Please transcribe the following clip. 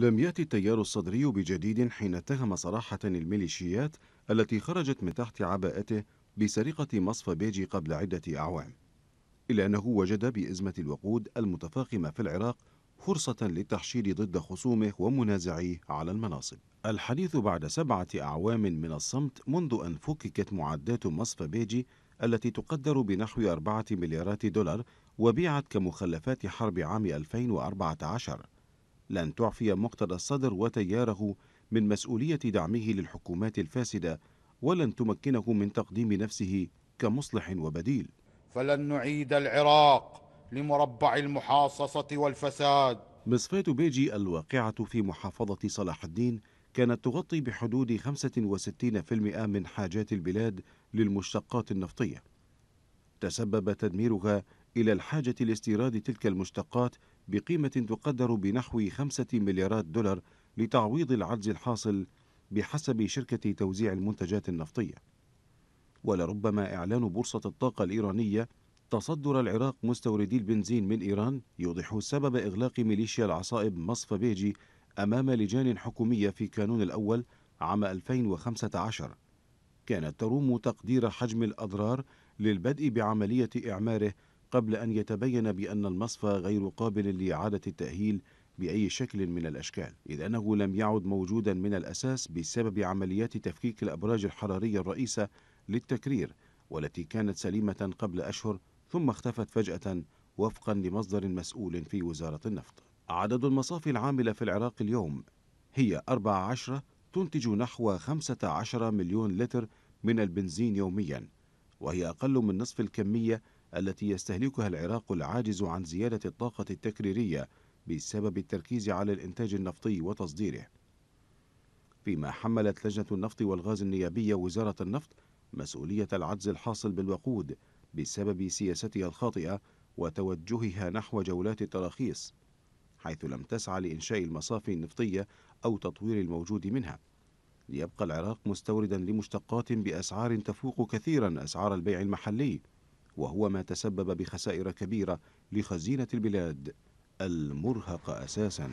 لم يأتي التيار الصدري بجديد حين اتهم صراحة الميليشيات التي خرجت من تحت عباءته بسرقة مصفى بيجي قبل عدة أعوام إلا أنه وجد بإزمة الوقود المتفاقمة في العراق فرصة للتحشيد ضد خصومه ومنازعيه على المناصب الحديث بعد سبعة أعوام من الصمت منذ أن فككت معدات مصفى بيجي التي تقدر بنحو أربعة مليارات دولار وبيعت كمخلفات حرب عام 2014 لن تعفي مقتدى الصدر وتياره من مسؤولية دعمه للحكومات الفاسدة ولن تمكنه من تقديم نفسه كمصلح وبديل فلن نعيد العراق لمربع المحاصصة والفساد مصفاة بيجي الواقعة في محافظة صلاح الدين كانت تغطي بحدود 65% من حاجات البلاد للمشتقات النفطية تسبب تدميرها إلى الحاجة لاستيراد تلك المشتقات بقيمة تقدر بنحو خمسة مليارات دولار لتعويض العجز الحاصل بحسب شركة توزيع المنتجات النفطية ولربما إعلان بورصة الطاقة الإيرانية تصدر العراق مستوردي البنزين من إيران يوضح سبب إغلاق ميليشيا العصائب مصفى بيجي أمام لجان حكومية في كانون الأول عام 2015 كانت تروم تقدير حجم الأضرار للبدء بعملية إعماره قبل أن يتبين بأن المصفى غير قابل لإعادة التأهيل بأي شكل من الأشكال إذ أنه لم يعد موجودا من الأساس بسبب عمليات تفكيك الأبراج الحرارية الرئيسة للتكرير والتي كانت سليمة قبل أشهر ثم اختفت فجأة وفقا لمصدر مسؤول في وزارة النفط عدد المصافي العاملة في العراق اليوم هي 14 تنتج نحو 15 مليون لتر من البنزين يوميا وهي أقل من نصف الكمية التي يستهلكها العراق العاجز عن زيادة الطاقة التكريرية بسبب التركيز على الإنتاج النفطي وتصديره فيما حملت لجنة النفط والغاز النيابية وزارة النفط مسؤولية العجز الحاصل بالوقود بسبب سياستها الخاطئة وتوجهها نحو جولات التراخيص حيث لم تسعى لإنشاء المصافي النفطية أو تطوير الموجود منها ليبقى العراق مستوردا لمشتقات بأسعار تفوق كثيرا أسعار البيع المحلي وهو ما تسبب بخسائر كبيرة لخزينة البلاد المرهقة أساساً